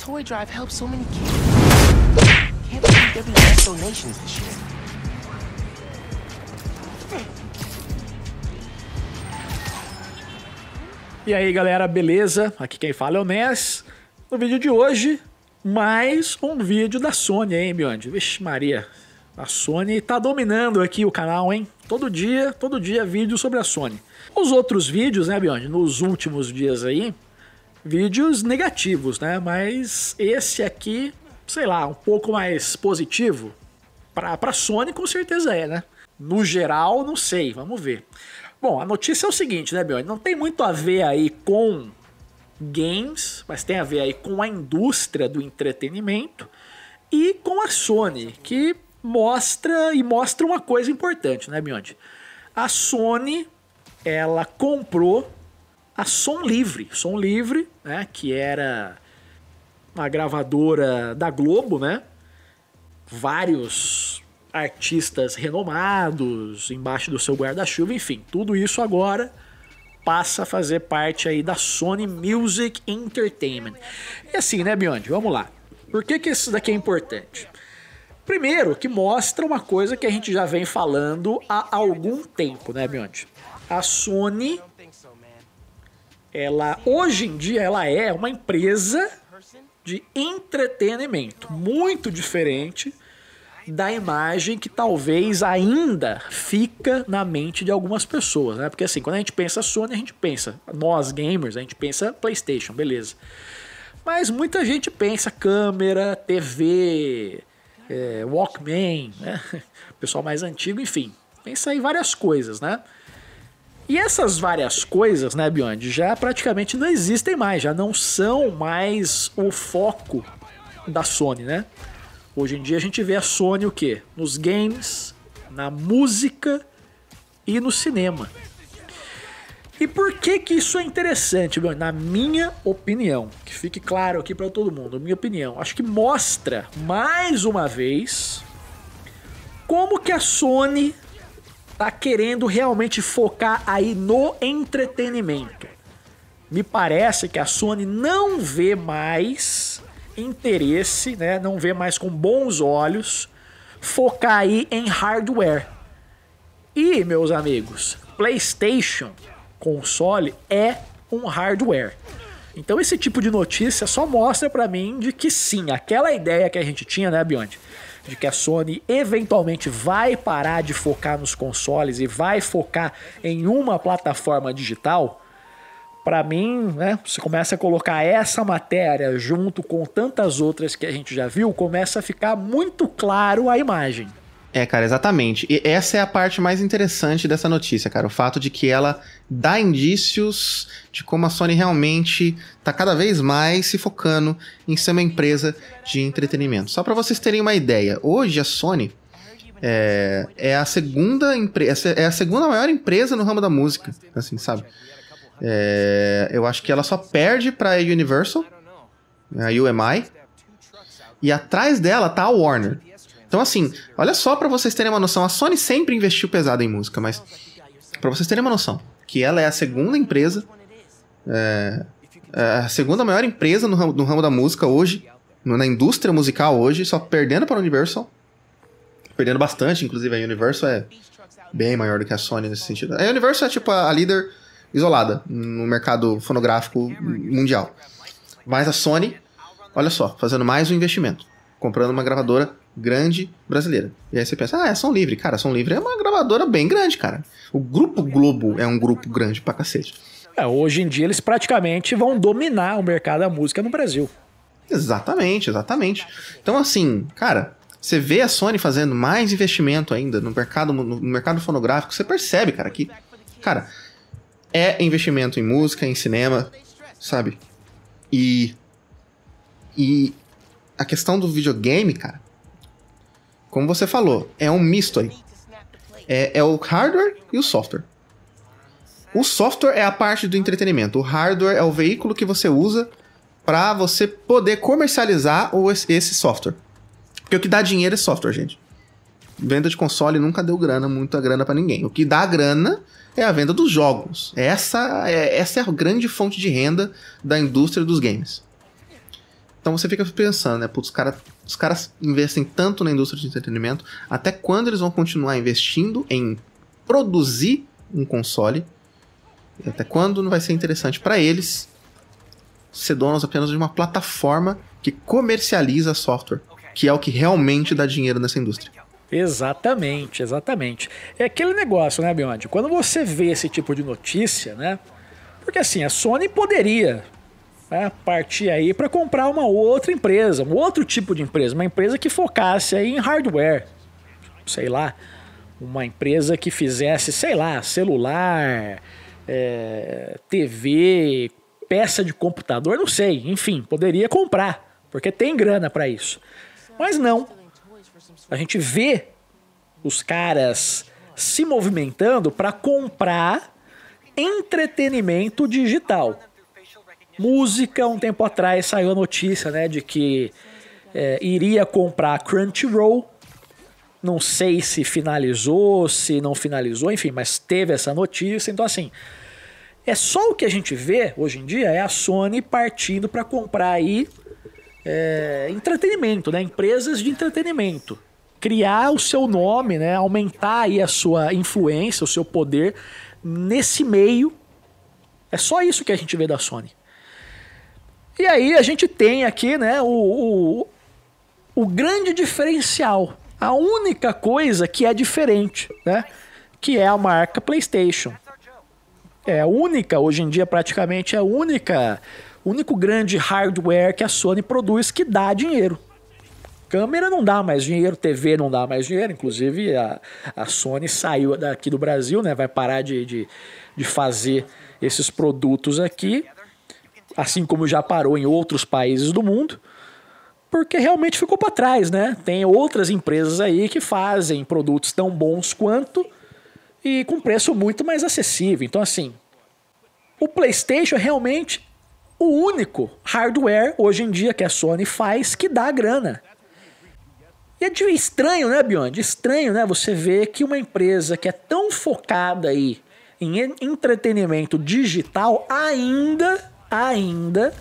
toy drive helped so many kids. Can't believe less donations this year. E aí galera, beleza? Aqui quem fala é o Ness. No vídeo de hoje, mais um vídeo da Sony, hein, Beyond? Vixe Maria, a Sony tá dominando aqui o canal, hein? Todo dia, todo dia vídeo sobre a Sony. Os outros vídeos, né, Beyond, nos últimos dias aí, vídeos negativos, né? Mas esse aqui, sei lá, um pouco mais positivo. Pra, pra Sony, com certeza é, né? No geral, não sei, vamos ver. Bom, a notícia é o seguinte, né, Bion? Não tem muito a ver aí com games, mas tem a ver aí com a indústria do entretenimento e com a Sony, que mostra e mostra uma coisa importante, né, Biondi? A Sony, ela comprou a Som Livre. Som Livre, né, que era uma gravadora da Globo, né? Vários artistas renomados embaixo do seu guarda-chuva, enfim, tudo isso agora passa a fazer parte aí da Sony Music Entertainment. E assim, né, Biondi? Vamos lá. Por que, que isso daqui é importante? Primeiro, que mostra uma coisa que a gente já vem falando há algum tempo, né, Biondi? A Sony ela hoje em dia ela é uma empresa de entretenimento muito diferente da imagem que talvez ainda fica na mente de algumas pessoas, né? Porque assim, quando a gente pensa Sony, a gente pensa nós gamers, a gente pensa PlayStation, beleza? Mas muita gente pensa câmera, TV, é, Walkman, né? pessoal mais antigo, enfim, pensa em várias coisas, né? E essas várias coisas, né, Beyond, já praticamente não existem mais, já não são mais o foco da Sony, né? Hoje em dia a gente vê a Sony o quê? Nos games, na música e no cinema. E por que que isso é interessante, Beyond? Na minha opinião, que fique claro aqui para todo mundo, minha opinião, acho que mostra mais uma vez como que a Sony tá querendo realmente focar aí no entretenimento. Me parece que a Sony não vê mais interesse, né? Não vê mais com bons olhos focar aí em hardware. E, meus amigos, PlayStation console é um hardware. Então esse tipo de notícia só mostra para mim de que sim, aquela ideia que a gente tinha, né, Beyond, de que a Sony eventualmente vai parar de focar nos consoles e vai focar em uma plataforma digital, para mim, né, você começa a colocar essa matéria junto com tantas outras que a gente já viu, começa a ficar muito claro a imagem. É, cara, exatamente. E essa é a parte mais interessante dessa notícia, cara. O fato de que ela dá indícios de como a Sony realmente está cada vez mais se focando em ser uma empresa de entretenimento. Só para vocês terem uma ideia, hoje a Sony é, é a segunda empresa, é, é a segunda maior empresa no ramo da música, assim, sabe? É, eu acho que ela só perde para a Universal, a UMI, e atrás dela tá a Warner. Então assim, olha só para vocês terem uma noção, a Sony sempre investiu pesado em música, mas para vocês terem uma noção, que ela é a segunda empresa, é, é, a segunda maior empresa no ramo, no ramo da música hoje, na indústria musical hoje, só perdendo para a Universal. Perdendo bastante, inclusive a Universal é bem maior do que a Sony nesse sentido. A Universal é tipo a, a líder isolada no mercado fonográfico mundial. Mas a Sony, olha só, fazendo mais um investimento, comprando uma gravadora grande brasileira. E aí você pensa, ah, é Som Livre. Cara, Som Livre é uma gravadora bem grande, cara. O Grupo Globo é um grupo grande pra cacete. É, hoje em dia eles praticamente vão dominar o mercado da música no Brasil. Exatamente, exatamente. Então, assim, cara, você vê a Sony fazendo mais investimento ainda no mercado, no mercado fonográfico, você percebe, cara, que, cara, é investimento em música, em cinema, sabe? E. E a questão do videogame, cara, como você falou, é um misto aí. É, é o hardware e o software. O software é a parte do entretenimento. O hardware é o veículo que você usa para você poder comercializar esse software. Porque o que dá dinheiro é software, gente. Venda de console nunca deu grana, muita grana para ninguém. O que dá grana é a venda dos jogos. Essa é, essa é a grande fonte de renda da indústria dos games. Então você fica pensando, né? Putz, os caras os caras investem tanto na indústria de entretenimento, até quando eles vão continuar investindo em produzir um console? E até quando não vai ser interessante para eles ser donos apenas de uma plataforma que comercializa software, que é o que realmente dá dinheiro nessa indústria. Exatamente, exatamente. É aquele negócio, né, Biondi? Quando você vê esse tipo de notícia, né? Porque assim, a Sony poderia né, partir aí para comprar uma outra empresa, um outro tipo de empresa, uma empresa que focasse aí em hardware, sei lá, uma empresa que fizesse, sei lá, celular, é, TV, peça de computador, não sei, enfim, poderia comprar, porque tem grana para isso. Mas não. A gente vê os caras se movimentando para comprar entretenimento digital música, um tempo atrás saiu a notícia, né, de que é, iria comprar a Crunchyroll. Não sei se finalizou, se não finalizou, enfim, mas teve essa notícia. Então, assim, é só o que a gente vê hoje em dia é a Sony partindo para comprar aí é, entretenimento, né? Empresas de entretenimento. Criar o seu nome, né? Aumentar aí a sua influência, o seu poder nesse meio. É só isso que a gente vê da Sony. E aí a gente tem aqui né, o, o, o grande diferencial, a única coisa que é diferente, né, que é a marca PlayStation. É a única, hoje em dia praticamente é a única, único grande hardware que a Sony produz que dá dinheiro. Câmera não dá mais dinheiro, TV não dá mais dinheiro, inclusive a, a Sony saiu daqui do Brasil, né? Vai parar de, de, de fazer esses produtos aqui assim como já parou em outros países do mundo, porque realmente ficou para trás, né? Tem outras empresas aí que fazem produtos tão bons quanto e com preço muito mais acessível. Então, assim, o PlayStation é realmente o único hardware hoje em dia que a Sony faz que dá grana. E é estranho, né, Beyond? Estranho, né? Você ver que uma empresa que é tão focada aí em entretenimento digital ainda ainda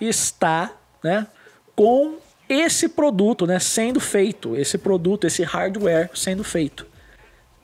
está né, com esse produto né, sendo feito, esse produto, esse hardware sendo feito.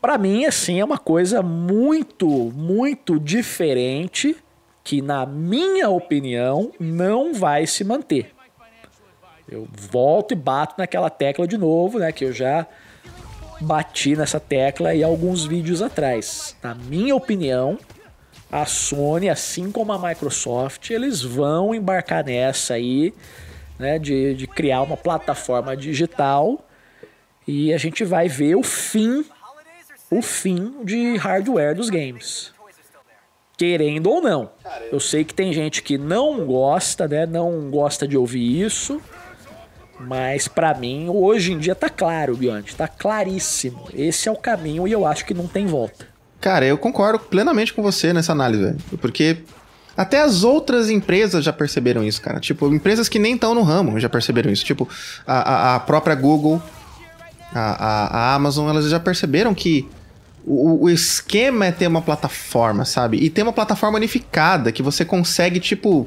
Para mim, assim, é uma coisa muito, muito diferente que, na minha opinião, não vai se manter. Eu volto e bato naquela tecla de novo, né? Que eu já bati nessa tecla e alguns vídeos atrás. Na minha opinião, a Sony, assim como a Microsoft, eles vão embarcar nessa aí, né, de, de criar uma plataforma digital e a gente vai ver o fim, o fim de hardware dos games. Querendo ou não. Eu sei que tem gente que não gosta, né, não gosta de ouvir isso, mas para mim, hoje em dia tá claro, Biondi, tá claríssimo. Esse é o caminho e eu acho que não tem volta. Cara, eu concordo plenamente com você nessa análise, velho. Porque até as outras empresas já perceberam isso, cara. Tipo, empresas que nem estão no ramo já perceberam isso. Tipo, a, a, a própria Google, a, a, Amazon, elas já perceberam que o, o, esquema é ter uma plataforma, sabe? E ter uma plataforma unificada que você consegue, tipo.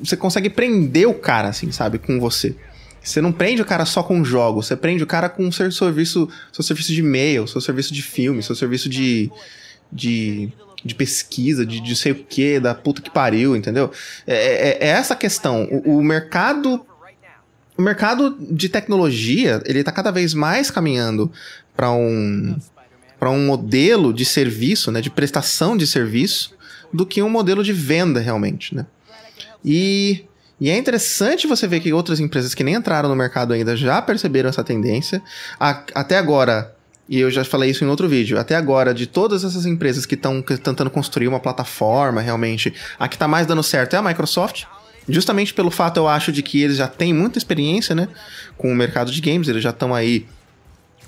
Você consegue prender o cara, assim, sabe? Com você. Você não prende o cara só com um jogo, você prende o cara com o seu serviço, seu serviço de e-mail, seu serviço de filme, seu serviço de, de, de pesquisa, de, de sei o que, da puta que pariu, entendeu? É, é, é, é essa a questão. O, o, mercado. O mercado de tecnologia, ele tá cada vez mais caminhando para um para um modelo de serviço, né, de prestação de serviço, do que um modelo de venda realmente, né? E e é interessante você ver que outras empresas que nem entraram no mercado ainda já perceberam essa tendência. A, até agora, e eu já falei isso em outro vídeo, até agora, de todas essas empresas que estão tentando construir uma plataforma realmente, a que está mais dando certo é a Microsoft. Justamente pelo fato, eu acho, de que eles já têm muita experiência né, com o mercado de games, eles já estão aí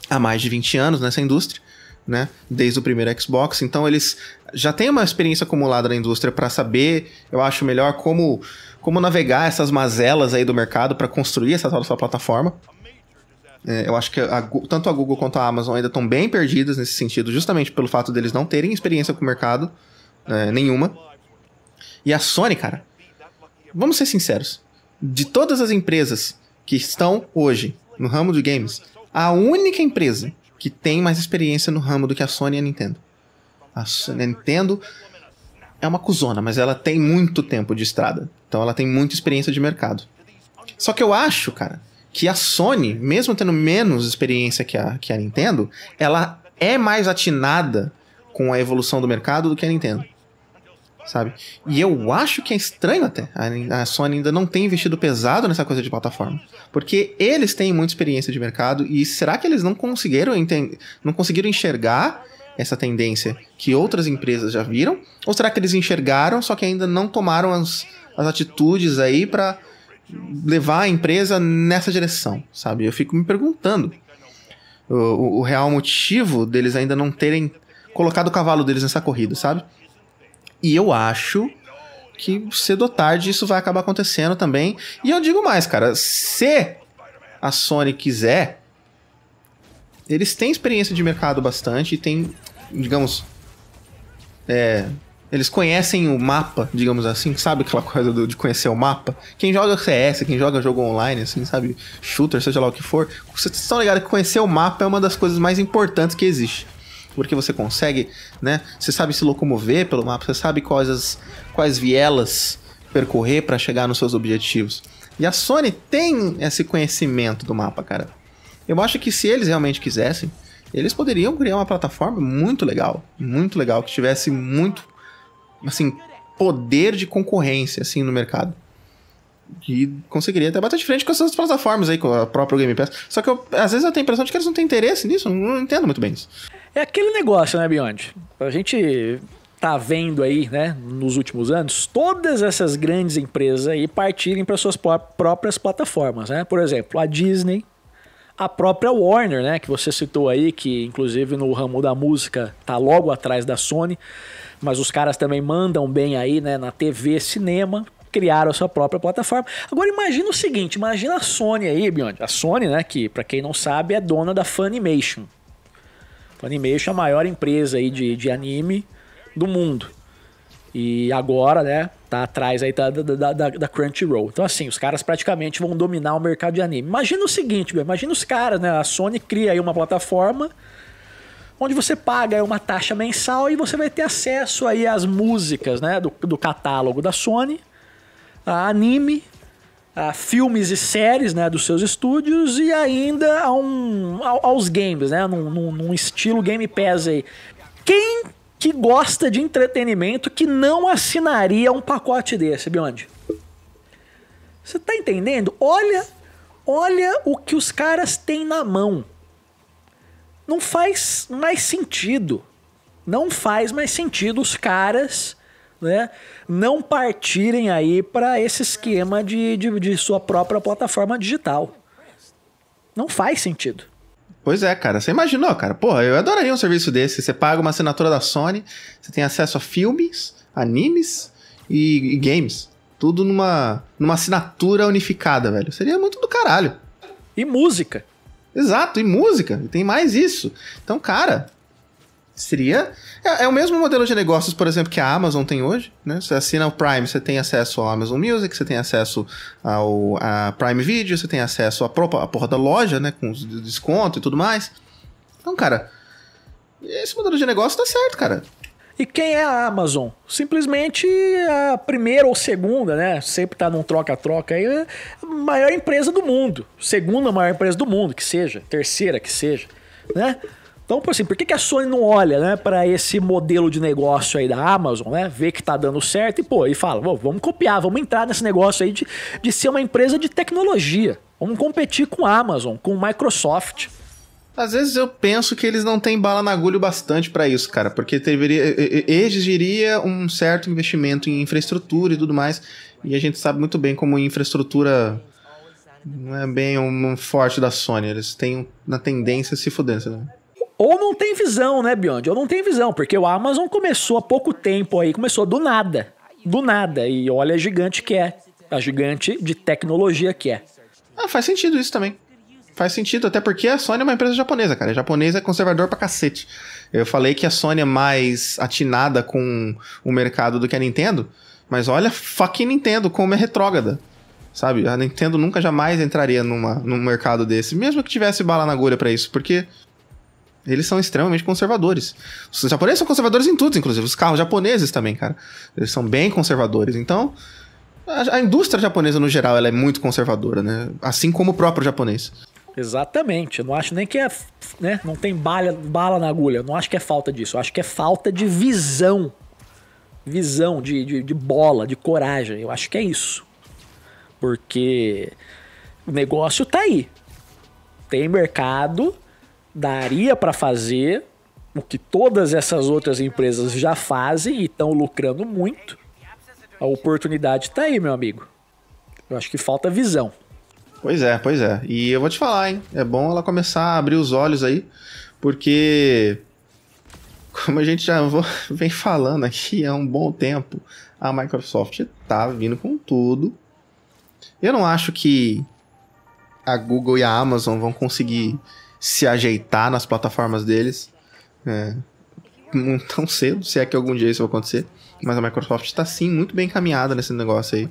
há mais de 20 anos nessa indústria né? Desde o primeiro Xbox. Então eles já têm uma experiência acumulada na indústria para saber, eu acho melhor como como navegar essas mazelas aí do mercado para construir essa tal sua plataforma. É, eu acho que a, tanto a Google quanto a Amazon ainda estão bem perdidas nesse sentido, justamente pelo fato deles não terem experiência com o mercado é, nenhuma. E a Sony, cara, vamos ser sinceros, de todas as empresas que estão hoje no ramo de games, a única empresa que tem mais experiência no ramo do que a Sony e a Nintendo. A, Nintendo é uma cuzona, mas ela tem muito tempo de estrada. Então ela tem muita experiência de mercado. Só que eu acho, cara, que a Sony, mesmo tendo menos experiência que a, que a Nintendo, ela é mais atinada com a evolução do mercado do que a Nintendo sabe? E eu acho que é estranho até. A Sony ainda não tem investido pesado nessa coisa de plataforma, porque eles têm muita experiência de mercado e será que eles não conseguiram entender, não conseguiram enxergar essa tendência que outras empresas já viram? Ou será que eles enxergaram, só que ainda não tomaram as, as atitudes aí para levar a empresa nessa direção, sabe? Eu fico me perguntando o, o real motivo deles ainda não terem colocado o cavalo deles nessa corrida, sabe? E eu acho que cedo ou tarde isso vai acabar acontecendo também. E eu digo mais, cara, se a Sony quiser, eles têm experiência de mercado bastante e tem, digamos, é, eles conhecem o mapa, digamos assim, sabe aquela coisa do, de conhecer o mapa? Quem joga CS, quem joga jogo online, assim, sabe? Shooter, seja lá o que for. Vocês estão ligados que conhecer o mapa é uma das coisas mais importantes que existe porque você consegue, né? Você sabe se locomover pelo mapa, você sabe quais, as, quais vielas percorrer para chegar nos seus objetivos. E a Sony tem esse conhecimento do mapa, cara. Eu acho que se eles realmente quisessem, eles poderiam criar uma plataforma muito legal, muito legal, que tivesse muito, assim, poder de concorrência, assim, no mercado. E conseguiria até bater de frente com essas plataformas aí, com a própria Game Pass. Só que eu, às vezes eu tenho a impressão de que eles não têm interesse nisso, não entendo muito bem isso. É aquele negócio, né, Beyond? A gente tá vendo aí, né, nos últimos anos, todas essas grandes empresas aí partirem para suas próprias plataformas, né? Por exemplo, a Disney, a própria Warner, né, que você citou aí, que inclusive no ramo da música tá logo atrás da Sony, mas os caras também mandam bem aí, né, na TV, cinema, criaram a sua própria plataforma. Agora imagina o seguinte, imagina a Sony aí, Beyond, a Sony, né, que para quem não sabe é dona da Funimation, Funimation é a maior empresa aí de, de anime do mundo. E agora, né, tá atrás aí da, da, da, da, Crunchyroll. Então, assim, os caras praticamente vão dominar o mercado de anime. Imagina o seguinte, meu, imagina os caras, né? A Sony cria aí uma plataforma onde você paga uma taxa mensal e você vai ter acesso aí às músicas, né, do, do catálogo da Sony, a anime a filmes e séries né, dos seus estúdios e ainda a um, a, aos games, né, num, num, num estilo Game Pass aí. Quem que gosta de entretenimento que não assinaria um pacote desse, Beyond? Você tá entendendo? Olha, olha o que os caras têm na mão. Não faz mais sentido. Não faz mais sentido os caras né, não partirem aí para esse esquema de, de, de sua própria plataforma digital. Não faz sentido. Pois é, cara. Você imaginou, cara? Porra, eu adoraria um serviço desse. Você paga uma assinatura da Sony, você tem acesso a filmes, animes e, e games. Tudo numa, numa assinatura unificada, velho. Seria muito do caralho. E música. Exato, e música. Tem mais isso. Então, cara, seria. É, é, o mesmo modelo de negócios, por exemplo, que a Amazon tem hoje. Né? Você assina o Prime, você tem acesso ao Amazon Music, você tem acesso ao a Prime Video, você tem acesso à própria, à porra da loja, né? Com desconto e tudo mais. Então, cara, esse modelo de negócio tá certo, cara. E quem é a Amazon? Simplesmente a primeira ou segunda, né? Sempre tá num troca-troca aí, a maior empresa do mundo. Segunda maior empresa do mundo, que seja, terceira que seja, né? Então, por assim, por que, que a Sony não olha, né, para esse modelo de negócio aí da Amazon, né? Vê que tá dando certo e, pô, e fala, vamos copiar, vamos entrar nesse negócio aí de, de ser uma empresa de tecnologia. Vamos competir com a Amazon, com a Microsoft. Às vezes eu penso que eles não têm bala na agulha bastante para isso, cara, porque deveria, exigiria um certo investimento em infraestrutura e tudo mais, e a gente sabe muito bem como infraestrutura não é bem um forte da Sony, eles têm na tendência a se fuder, né? Ou não tem visão, né, Beyond? Ou não tem visão, porque o Amazon começou há pouco tempo aí, começou do nada. Do nada. E olha a gigante que é. A gigante de tecnologia que é. Ah, faz sentido isso também. Faz sentido, até porque a Sony é uma empresa japonesa, cara. A japonesa é conservador pra cacete. Eu falei que a Sony é mais atinada com o mercado do que a Nintendo, mas olha fucking Nintendo como é retrógrada. Sabe? A Nintendo nunca jamais entraria numa, num mercado desse, mesmo que tivesse bala na agulha para isso, porque eles são extremamente conservadores. Os japoneses são conservadores em tudo, inclusive. Os carros japoneses também, cara. Eles são bem conservadores. Então, a, a indústria japonesa, no geral, ela é muito conservadora, né? Assim como o próprio japonês. Exatamente. Eu não acho nem que é. Né? Não tem bala, bala na agulha. Eu não acho que é falta disso. Eu acho que é falta de visão. Visão, de, de, de bola, de coragem. Eu acho que é isso. Porque o negócio tá aí. Tem mercado, daria para fazer o que todas essas outras empresas já fazem e estão lucrando muito. A oportunidade está aí, meu amigo. Eu acho que falta visão. Pois é, pois é. E eu vou te falar, hein? É bom ela começar a abrir os olhos aí, porque como a gente já vem falando aqui há um bom tempo, a Microsoft tá vindo com tudo. Eu não acho que a Google e a Amazon vão conseguir se ajeitar nas plataformas deles. É, não tão cedo, se é que algum dia isso vai acontecer. Mas a Microsoft está sim muito bem encaminhada nesse negócio aí.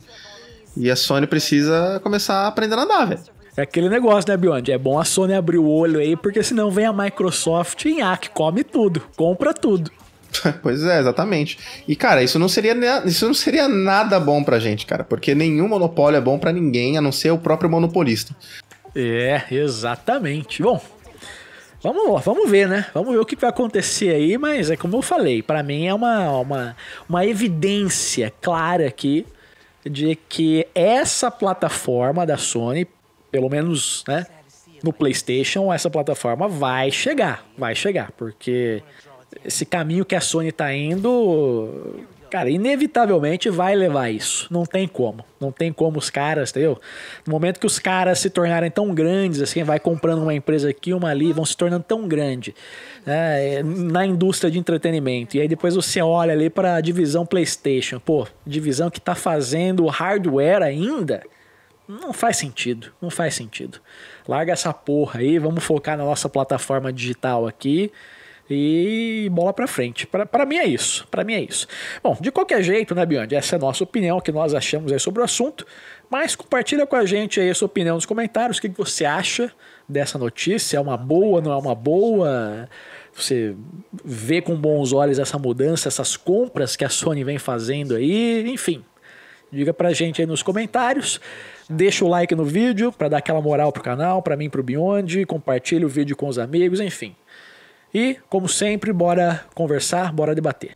E a Sony precisa começar a aprender a andar, velho. É aquele negócio, né, Beyond? É bom a Sony abrir o olho aí, porque senão vem a Microsoft e ah, que come tudo, compra tudo. pois é, exatamente. E, cara, isso não seria, isso não seria nada bom pra gente, cara, porque nenhum monopólio é bom para ninguém, a não ser o próprio monopolista. É, exatamente. Bom, Vamos, vamos ver, né? Vamos ver o que vai acontecer aí, mas é como eu falei, para mim é uma, uma, uma evidência clara aqui de que essa plataforma da Sony, pelo menos né, no PlayStation, essa plataforma vai chegar, vai chegar, porque esse caminho que a Sony tá indo Cara, inevitavelmente vai levar isso. Não tem como. Não tem como os caras, entendeu? No momento que os caras se tornarem tão grandes, assim, vai comprando uma empresa aqui, uma ali, vão se tornando tão grande né, na indústria de entretenimento. E aí depois você olha ali para a divisão PlayStation. Pô, divisão que está fazendo hardware ainda. Não faz sentido. Não faz sentido. Larga essa porra aí, vamos focar na nossa plataforma digital aqui e bola para frente. Para mim é isso, para mim é isso. Bom, de qualquer jeito, né, Biondi, essa é a nossa opinião, o que nós achamos aí sobre o assunto, mas compartilha com a gente aí a sua opinião nos comentários, o que você acha dessa notícia, é uma boa, não é uma boa você vê com bons olhos essa mudança, essas compras que a Sony vem fazendo aí, enfim. Diga pra gente aí nos comentários, deixa o like no vídeo para dar aquela moral pro canal, para mim pro Beyond, compartilha o vídeo com os amigos, enfim. E, como sempre, bora conversar, bora debater.